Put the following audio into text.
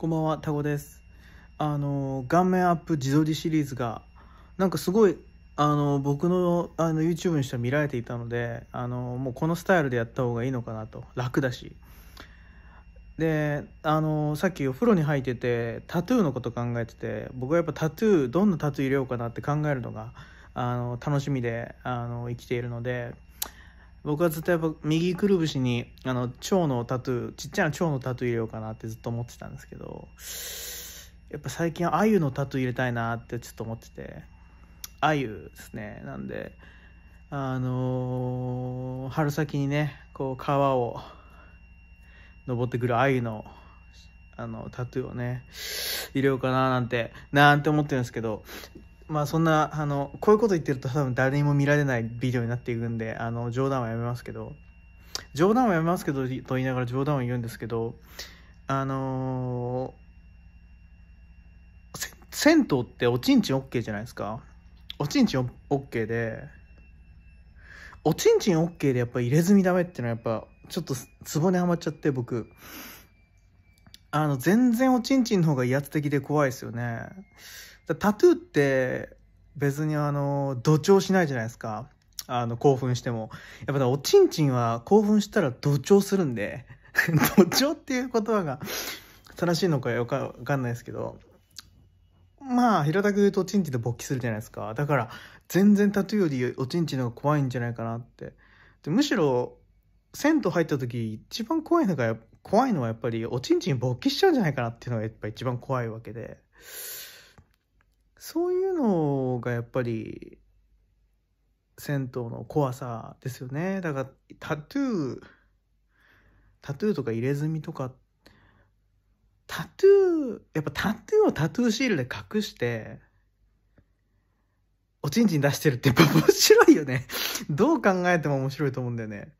こんばんは、タゴです。あの、顔面アップ自撮りシリーズが、なんかすごい、あの、僕のあの YouTube にしては見られていたので、あの、もうこのスタイルでやった方がいいのかなと。楽だし。で、あの、さっきお風呂に入ってて、タトゥーのこと考えてて、僕はやっぱタトゥー、どんなタトゥー入れようかなって考えるのが、あの楽しみであの生きているので僕はずっとやっぱ右くるぶしにあの蝶のタトゥーちっちゃな蝶のタトゥー入れようかなってずっと思ってたんですけどやっぱ最近アユのタトゥー入れたいなってちょっと思っててアユですねなんであのー、春先にねこう川を登ってくるアユのあのタトゥーをね入れようかななんてなんて思ってるんですけどまあそんなあのこういうこと言ってると多分誰にも見られないビデオになっていくんであの冗談はやめますけど冗談はやめますけどと言いながら冗談を言うんですけどあのー、銭湯っておちんちん OK じゃないですかおちんちん OK でおちんちん OK でやっぱ入れ墨ダメっていうのはやっぱちょっとツボにはまっちゃって僕あの、全然おちんちんの方が威圧的で怖いですよね。タトゥーって別にあの、土調しないじゃないですか。あの、興奮しても。やっぱおちんちんは興奮したら土調するんで、土 調っていう言葉が正しいのかよくわかんないですけど、まあ、平たく言うとおちんちんで勃起するじゃないですか。だから、全然タトゥーよりおちんちんの方が怖いんじゃないかなって。でむしろ、銭湯入った時一番怖いのが怖いのはやっぱりおちんちん勃起しちゃうんじゃないかなっていうのがやっぱ一番怖いわけでそういうのがやっぱり銭湯の怖さですよねだからタトゥータトゥーとか入れ墨とかタトゥーやっぱタトゥーをタトゥーシールで隠しておちんちん出してるってやっぱ面白いよねどう考えても面白いと思うんだよね